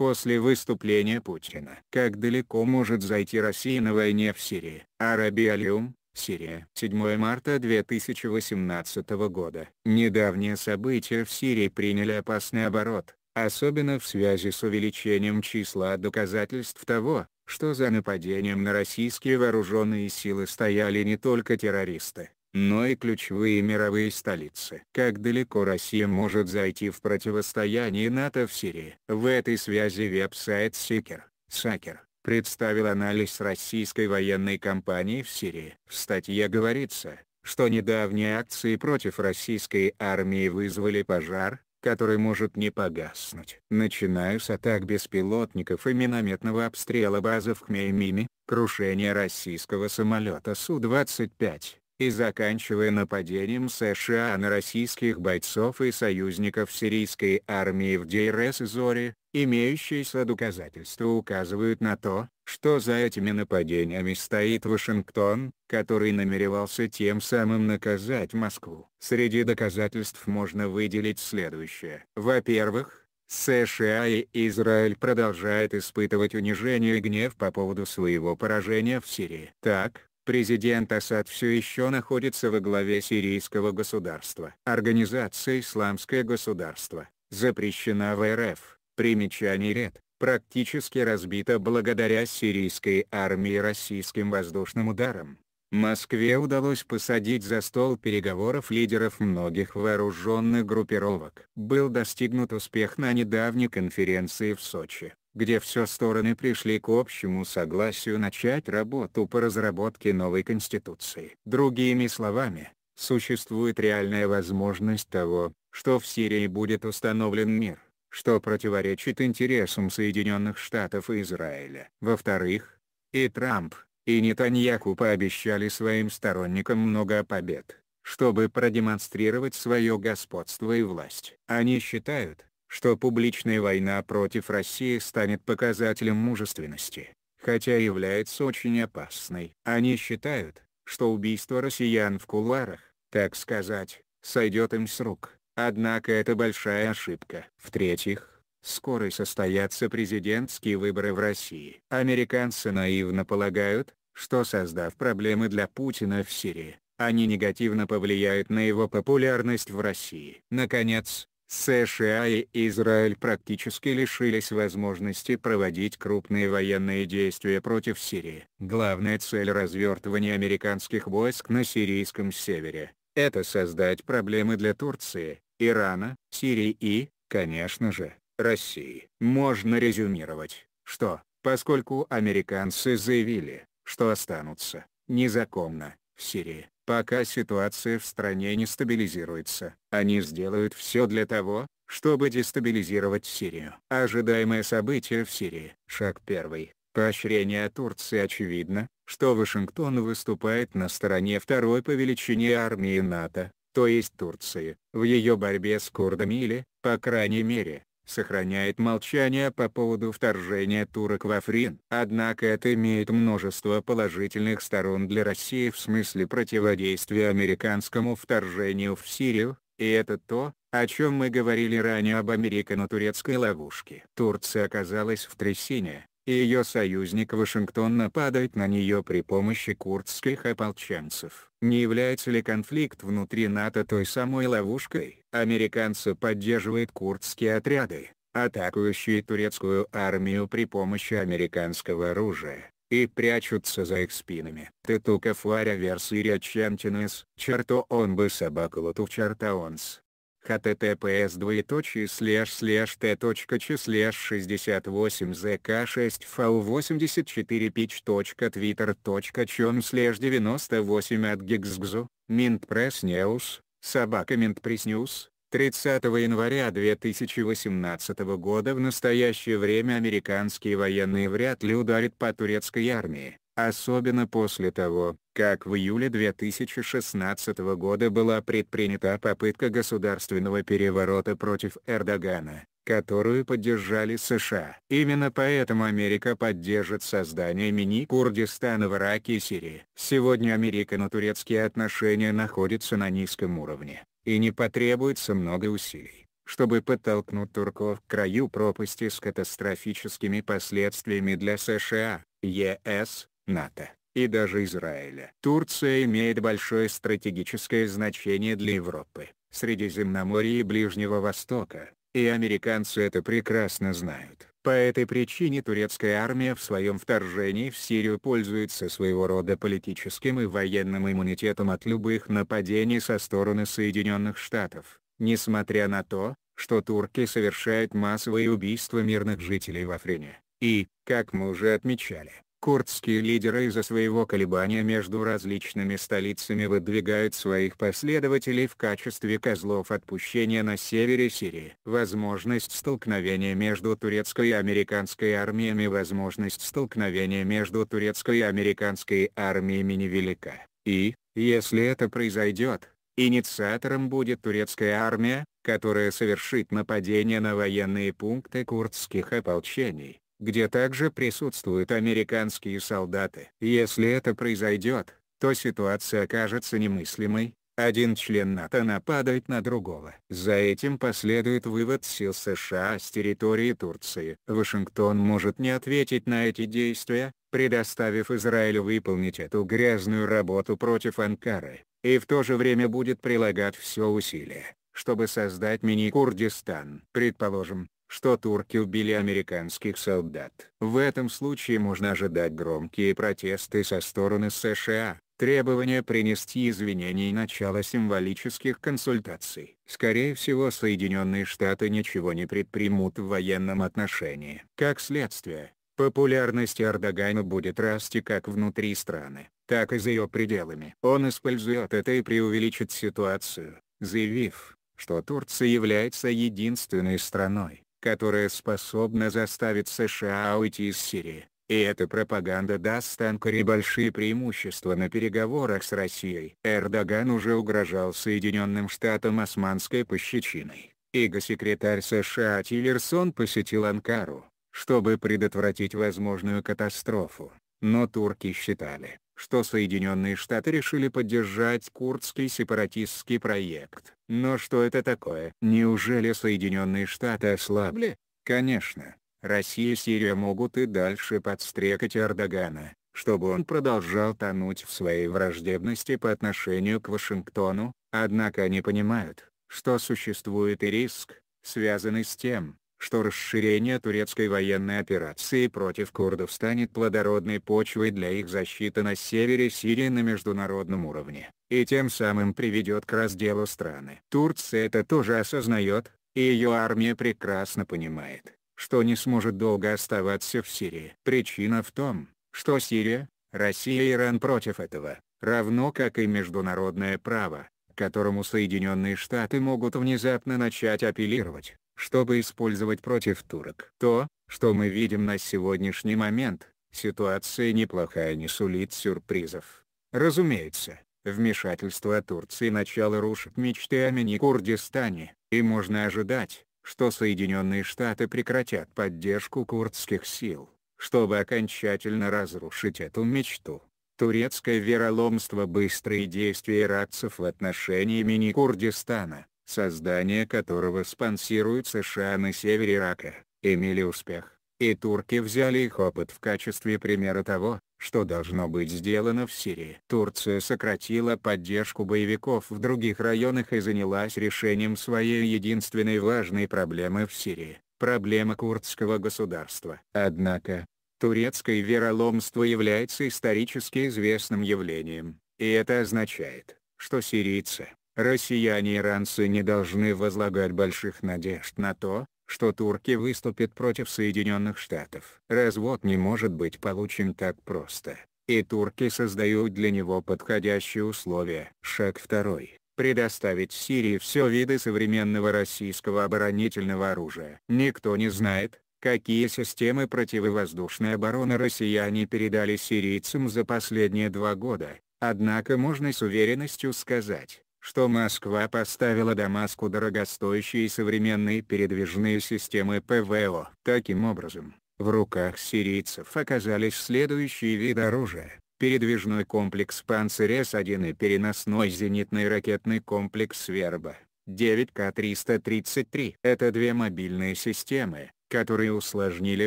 После выступления Путина. Как далеко может зайти Россия на войне в Сирии? Арабия Сирия. 7 марта 2018 года. Недавние события в Сирии приняли опасный оборот, особенно в связи с увеличением числа доказательств того, что за нападением на российские вооруженные силы стояли не только террористы, но и ключевые мировые столицы. Как далеко Россия может зайти в противостоянии НАТО в Сирии? В этой связи веб-сайт Seeker, Сакер представил анализ российской военной кампании в Сирии. В статье говорится, что недавние акции против российской армии вызвали пожар, который может не погаснуть. Начиная с атак беспилотников и минометного обстрела базы в Хмеймиме, крушение российского самолета Су-25, и заканчивая нападением США на российских бойцов и союзников сирийской армии в Дейрес и Зоре, имеющиеся доказательства указывают на то, что за этими нападениями стоит Вашингтон, который намеревался тем самым наказать Москву. Среди доказательств можно выделить следующее. Во-первых, США и Израиль продолжают испытывать унижение и гнев по поводу своего поражения в Сирии. Так, Президент Асад все еще находится во главе сирийского государства. Организация «Исламское государство» запрещена в РФ. Примечание ред практически разбита благодаря сирийской армии российским воздушным ударам. Москве удалось посадить за стол переговоров лидеров многих вооруженных группировок. Был достигнут успех на недавней конференции в Сочи где все стороны пришли к общему согласию начать работу по разработке новой конституции. Другими словами, существует реальная возможность того, что в Сирии будет установлен мир, что противоречит интересам Соединенных Штатов и Израиля. Во-вторых, и Трамп, и Нетаньяху пообещали своим сторонникам много побед, чтобы продемонстрировать свое господство и власть. Они считают, что публичная война против России станет показателем мужественности, хотя является очень опасной. Они считают, что убийство россиян в кулуарах, так сказать, сойдет им с рук, однако это большая ошибка. В-третьих, скоро состоятся президентские выборы в России. Американцы наивно полагают, что создав проблемы для Путина в Сирии, они негативно повлияют на его популярность в России. Наконец, США и Израиль практически лишились возможности проводить крупные военные действия против Сирии. Главная цель развертывания американских войск на сирийском севере – это создать проблемы для Турции, Ирана, Сирии и, конечно же, России. Можно резюмировать, что, поскольку американцы заявили, что останутся незаконно Сирии. Пока ситуация в стране не стабилизируется, они сделают все для того, чтобы дестабилизировать Сирию. Ожидаемое событие в Сирии. Шаг первый. Поощрение Турции очевидно, что Вашингтон выступает на стороне второй по величине армии НАТО, то есть Турции, в ее борьбе с курдами или, по крайней мере, сохраняет молчание по поводу вторжения турок в Африн. Однако это имеет множество положительных сторон для России в смысле противодействия американскому вторжению в Сирию, и это то, о чем мы говорили ранее об американо-турецкой ловушке. Турция оказалась в трясине, и ее союзник Вашингтон нападает на нее при помощи курдских ополченцев. Не является ли конфликт внутри НАТО той самой ловушкой? американцы поддерживают курдские отряды, атакующие турецкую армию при помощи американского оружия, и прячутся за их спинами. Тетука фуаря версирия чемтинес, черто он бы собаколоту черта онс. https двоеточие слэш слэш т точка ч слэш 68 зк 6 фау 84 пич точка твиттер точка чем слэш 98 от гигзгзу, минт пресс неус, Собака Минт Приснюс, 30 января 2018 года в настоящее время американские военные вряд ли ударят по турецкой армии, особенно после того, как в июле 2016 года была предпринята попытка государственного переворота против Эрдогана которую поддержали США. Именно поэтому Америка поддержит создание мини-Курдистана в Ираке и Сирии. Сегодня американо-турецкие отношения находятся на низком уровне, и не потребуется много усилий, чтобы подтолкнуть турков к краю пропасти с катастрофическими последствиями для США, ЕС, НАТО и даже Израиля. Турция имеет большое стратегическое значение для Европы, Средиземноморья и Ближнего Востока. И американцы это прекрасно знают. По этой причине турецкая армия в своем вторжении в Сирию пользуется своего рода политическим и военным иммунитетом от любых нападений со стороны Соединенных Штатов, несмотря на то, что турки совершают массовые убийства мирных жителей в Африне. И, как мы уже отмечали, Курдские лидеры из-за своего колебания между различными столицами выдвигают своих последователей в качестве козлов отпущения на севере Сирии. Возможность столкновения между турецкой и американской армиями Возможность столкновения между турецкой и американской армиями невелика. И, если это произойдет, инициатором будет турецкая армия, которая совершит нападение на военные пункты курдских ополчений где также присутствуют американские солдаты. Если это произойдет, то ситуация окажется немыслимой, один член НАТО нападает на другого. За этим последует вывод сил США с территории Турции. Вашингтон может не ответить на эти действия, предоставив Израилю выполнить эту грязную работу против Анкары, и в то же время будет прилагать все усилия, чтобы создать мини-Курдистан. Предположим, что турки убили американских солдат. В этом случае можно ожидать громкие протесты со стороны США, требования принести извинения и начало символических консультаций. Скорее всего Соединенные Штаты ничего не предпримут в военном отношении. Как следствие, популярность Эрдогана будет расти как внутри страны, так и за ее пределами. Он использует это и преувеличит ситуацию, заявив, что Турция является единственной страной, которая способна заставить США уйти из Сирии, и эта пропаганда даст Анкаре большие преимущества на переговорах с Россией. Эрдоган уже угрожал Соединенным Штатам османской пощечиной, и госсекретарь США Тиллерсон посетил Анкару, чтобы предотвратить возможную катастрофу, но турки считали, что Соединенные Штаты решили поддержать курдский сепаратистский проект. Но что это такое? Неужели Соединенные Штаты ослабли? Конечно, Россия и Сирия могут и дальше подстрекать Эрдогана, чтобы он продолжал тонуть в своей враждебности по отношению к Вашингтону, однако они понимают, что существует и риск, связанный с тем, что расширение турецкой военной операции против курдов станет плодородной почвой для их защиты на севере Сирии на международном уровне, и тем самым приведет к разделу страны. Турция это тоже осознает, и ее армия прекрасно понимает, что не сможет долго оставаться в Сирии. Причина в том, что Сирия, Россия и Иран против этого, равно как и международное право, которому Соединенные Штаты могут внезапно начать апеллировать, чтобы использовать против турок. То, что мы видим на сегодняшний момент, ситуация неплохая не сулит сюрпризов. Разумеется, вмешательство Турции начало рушит мечты о мини-Курдистане, и можно ожидать, что Соединенные Штаты прекратят поддержку курдских сил, чтобы окончательно разрушить эту мечту. Турецкое вероломство быстрые действия иракцев в отношении мини-Курдистана, создание которого спонсируют США на севере Ирака, имели успех, и турки взяли их опыт в качестве примера того, что должно быть сделано в Сирии. Турция сократила поддержку боевиков в других районах и занялась решением своей единственной важной проблемы в Сирии – проблема курдского государства. Однако, турецкое вероломство является исторически известным явлением, и это означает, что сирийцы, Россияне и иранцы не должны возлагать больших надежд на то, что турки выступят против Соединенных Штатов. Развод не может быть получен так просто, и турки создают для него подходящие условия. Шаг второй предоставить Сирии все виды современного российского оборонительного оружия. Никто не знает, какие системы противовоздушной обороны россияне передали сирийцам за последние два года, однако можно с уверенностью сказать, что Москва поставила Дамаску дорогостоящие современные передвижные системы ПВО. Таким образом, в руках сирийцев оказались следующие виды оружия. Передвижной комплекс «Панцирь С-1» и переносной зенитный ракетный комплекс «Верба». 9К-333 — это две мобильные системы, которые усложнили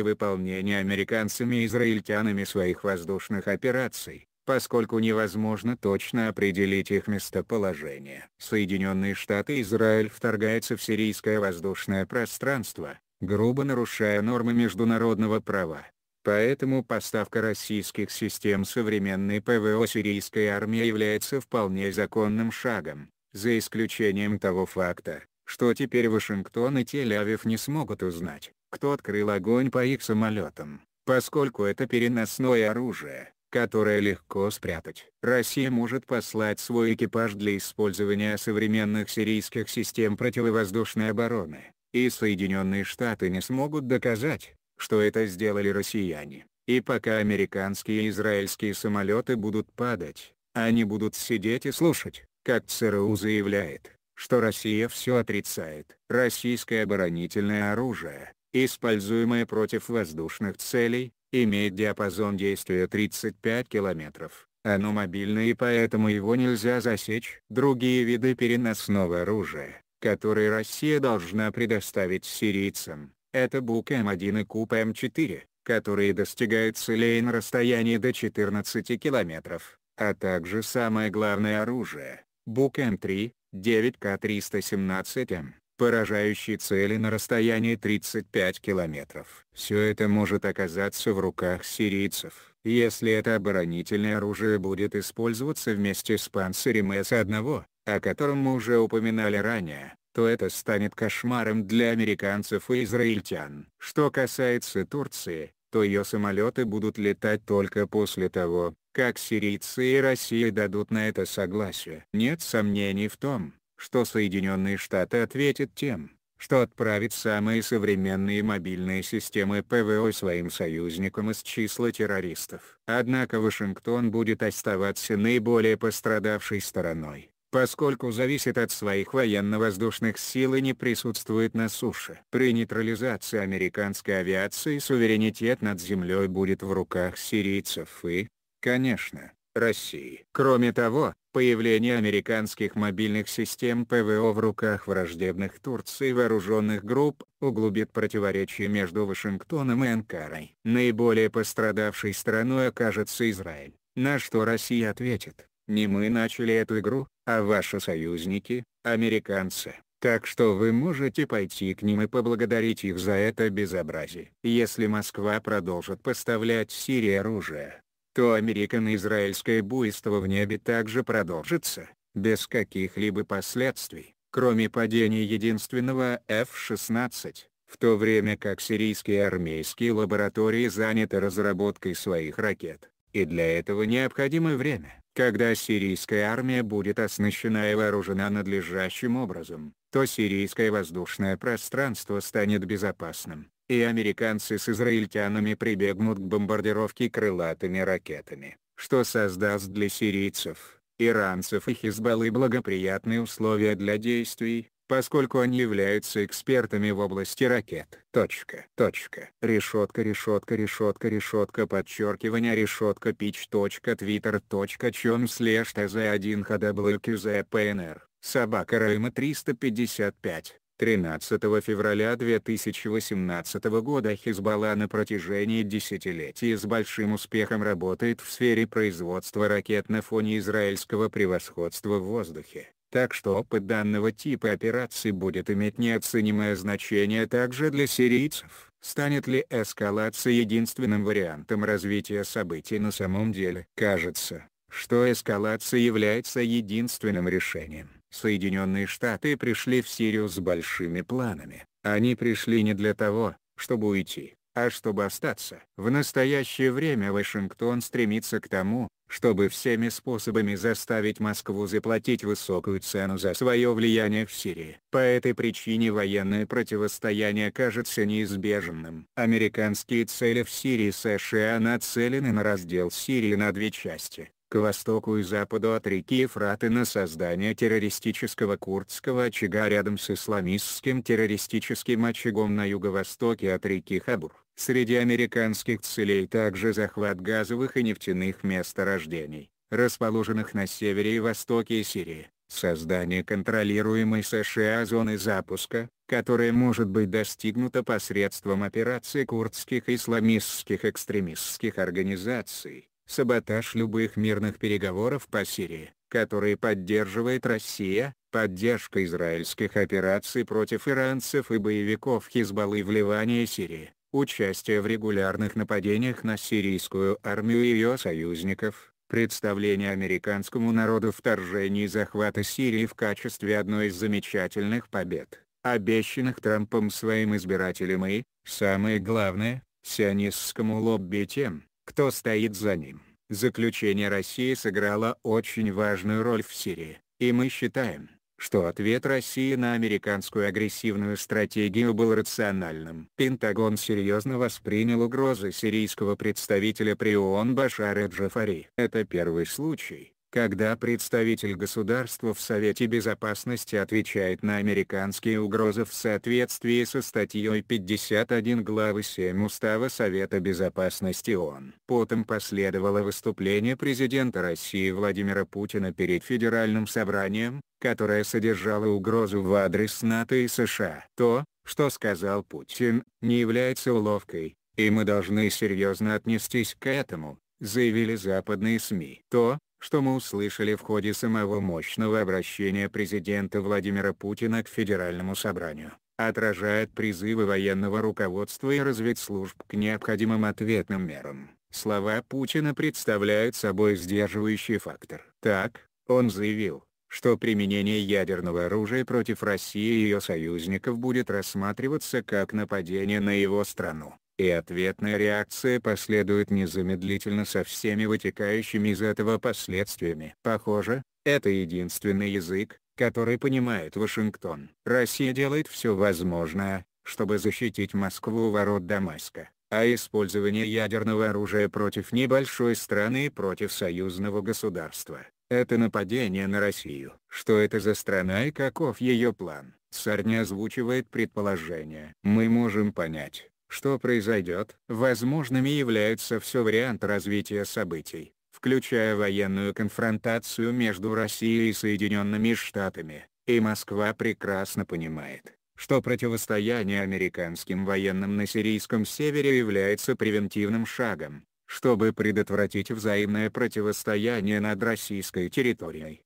выполнение американцами и израильтянами своих воздушных операций поскольку невозможно точно определить их местоположение. Соединенные Штаты и Израиль вторгаются в сирийское воздушное пространство, грубо нарушая нормы международного права. Поэтому поставка российских систем современной ПВО сирийской армии является вполне законным шагом, за исключением того факта, что теперь Вашингтон и Тель-Авив не смогут узнать, кто открыл огонь по их самолетам, поскольку это переносное оружие, которое легко спрятать. Россия может послать свой экипаж для использования современных сирийских систем противовоздушной обороны, и Соединенные Штаты не смогут доказать, что это сделали россияне. И пока американские и израильские самолеты будут падать, они будут сидеть и слушать, как ЦРУ заявляет, что Россия все отрицает. Российское оборонительное оружие, используемое против воздушных целей, имеет диапазон действия 35 километров. Оно а ну, мобильное и поэтому его нельзя засечь. Другие виды переносного оружия, которые Россия должна предоставить сирийцам, это БУК М1 эм и КУП М4, эм которые достигают целей на расстоянии до 14 километров, а также самое главное оружие, БУК М3, 9К317М. Эм поражающий цели на расстоянии 35 километров. Все это может оказаться в руках сирийцев. Если это оборонительное оружие будет использоваться вместе с панцирем С-1, о котором мы уже упоминали ранее, то это станет кошмаром для американцев и израильтян. Что касается Турции, то ее самолеты будут летать только после того, как сирийцы и Россия дадут на это согласие. Нет сомнений в том, что Соединенные Штаты ответят тем, что отправит самые современные мобильные системы ПВО своим союзникам из числа террористов. Однако Вашингтон будет оставаться наиболее пострадавшей стороной, поскольку зависит от своих военно-воздушных сил и не присутствует на суше. При нейтрализации американской авиации суверенитет над землей будет в руках сирийцев и, конечно, России. Кроме того, Появление американских мобильных систем ПВО в руках враждебных Турции вооруженных групп углубит противоречия между Вашингтоном и Анкарой. Наиболее пострадавшей страной окажется Израиль, на что Россия ответит, не мы начали эту игру, а ваши союзники, американцы. Так что вы можете пойти к ним и поблагодарить их за это безобразие. Если Москва продолжит поставлять Сирии оружие, то американо-израильское буйство в небе также продолжится, без каких-либо последствий, кроме падения единственного F-16, в то время как сирийские армейские лаборатории заняты разработкой своих ракет, и для этого необходимо время. Когда сирийская армия будет оснащена и вооружена надлежащим образом, то сирийское воздушное пространство станет безопасным и американцы с израильтянами прибегнут к бомбардировке крылатыми ракетами, что создаст для сирийцев, иранцев и Хизбаллы благоприятные условия для действий, поскольку они являются экспертами в области ракет. Точка. Точка. Решетка, решетка, решетка, решетка, подчеркивание, решетка, пич. Точка, твиттер. Точка, чем слежь, тз1 хдблкзпнр, собака Райма 355. 13 февраля 2018 года Хизбалла на протяжении десятилетий с большим успехом работает в сфере производства ракет на фоне израильского превосходства в воздухе, так что опыт данного типа операций будет иметь неоценимое значение также для сирийцев. Станет ли эскалация единственным вариантом развития событий на самом деле? Кажется, что эскалация является единственным решением. Соединенные Штаты пришли в Сирию с большими планами. Они пришли не для того, чтобы уйти, а чтобы остаться. В настоящее время Вашингтон стремится к тому, чтобы всеми способами заставить Москву заплатить высокую цену за свое влияние в Сирии. По этой причине военное противостояние кажется неизбежным. Американские цели в Сирии США нацелены на раздел Сирии на две части к востоку и западу от реки Ефраты на создание террористического курдского очага рядом с исламистским террористическим очагом на юго-востоке от реки Хабур. Среди американских целей также захват газовых и нефтяных месторождений, расположенных на севере и востоке Сирии, создание контролируемой США зоны запуска, которая может быть достигнута посредством операции курдских исламистских экстремистских организаций, саботаж любых мирных переговоров по Сирии, которые поддерживает Россия, поддержка израильских операций против иранцев и боевиков Хизбаллы в Ливане и Сирии, участие в регулярных нападениях на сирийскую армию и ее союзников, представление американскому народу вторжения и захвата Сирии в качестве одной из замечательных побед, обещанных Трампом своим избирателям и, самое главное, сионистскому лобби тем, кто стоит за ним. Заключение России сыграло очень важную роль в Сирии, и мы считаем, что ответ России на американскую агрессивную стратегию был рациональным. Пентагон серьезно воспринял угрозы сирийского представителя при ООН Башара Джафари. Это первый случай, когда представитель государства в Совете Безопасности отвечает на американские угрозы в соответствии со статьей 51 главы 7 Устава Совета Безопасности ООН. Потом последовало выступление президента России Владимира Путина перед Федеральным собранием, которое содержало угрозу в адрес НАТО и США. То, что сказал Путин, не является уловкой, и мы должны серьезно отнестись к этому заявили западные СМИ. То, что мы услышали в ходе самого мощного обращения президента Владимира Путина к Федеральному собранию, отражает призывы военного руководства и разведслужб к необходимым ответным мерам. Слова Путина представляют собой сдерживающий фактор. Так, он заявил, что применение ядерного оружия против России и ее союзников будет рассматриваться как нападение на его страну и ответная реакция последует незамедлительно со всеми вытекающими из этого последствиями. Похоже, это единственный язык, который понимает Вашингтон. Россия делает все возможное, чтобы защитить Москву у ворот Дамаска, а использование ядерного оружия против небольшой страны и против союзного государства – это нападение на Россию. Что это за страна и каков ее план? Царь не озвучивает предположения. Мы можем понять, что произойдет. Возможными являются все варианты развития событий, включая военную конфронтацию между Россией и Соединенными Штатами, и Москва прекрасно понимает, что противостояние американским военным на сирийском севере является превентивным шагом, чтобы предотвратить взаимное противостояние над российской территорией.